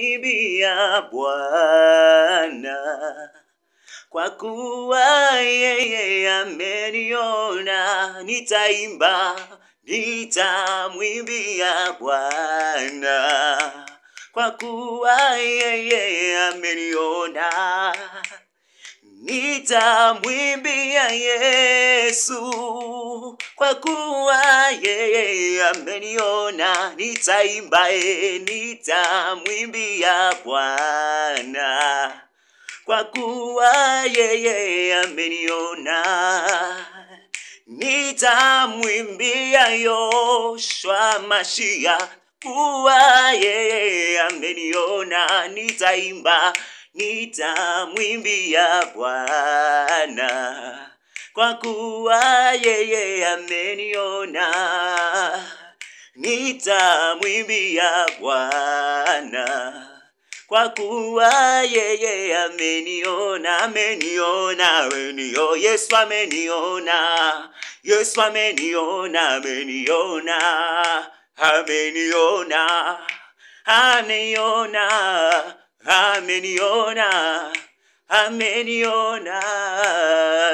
Bibia Bwana kwa kuwa yeye ameniona, nitaimba nitamwimbia Bwana kwa kuwa yeye ameniona, nitamwimbia Yesu kwa kuwa yeye ameniona, nitaimbae, nitamwimbia Bwana, kwa kuwa yeye ameniona, nitamwimbia Yoshua Mashia, kuwa yeye ameniona, nitaimba, nitamwimbia Bwana, kwa kuwa yeye ameniona, nitamwimbia Bwana kwa kuwa yeye ameniona, ameniona, ameniona, Yesu ameniona, Yesu ameniona, ameniona, ameniona, ameniona, ameniona, ameniona,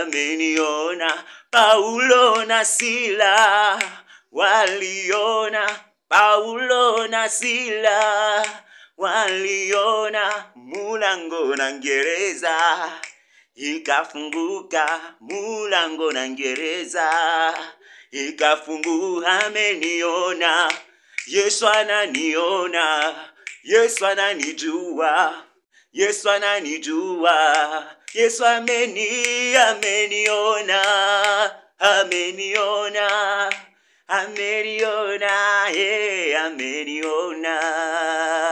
ameniona Paulo na Sila waliona, Paulo na Sila waliona, mulango na ngereza ikafunguka, mulango na ngereza ikafunguka, ameniona Yesu ananiona, Yesu ananijua, Yesu ananijua, Yesu ameni ameniona. ameniona, ameniona, yeah, ameniona.